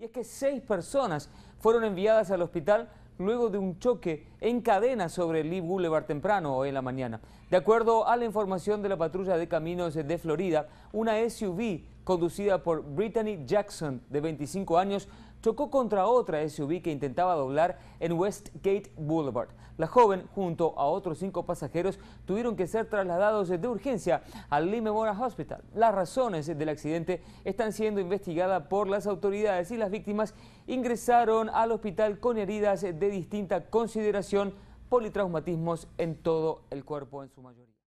Y es que seis personas fueron enviadas al hospital luego de un choque en cadena sobre el Lee Boulevard temprano hoy en la mañana. De acuerdo a la información de la patrulla de caminos de Florida, una SUV conducida por Brittany Jackson, de 25 años, chocó contra otra SUV que intentaba doblar en Westgate Boulevard. La joven, junto a otros cinco pasajeros, tuvieron que ser trasladados de urgencia al Lee Hospital. Las razones del accidente están siendo investigadas por las autoridades y las víctimas ingresaron al hospital con heridas de distinta consideración, politraumatismos en todo el cuerpo en su mayoría.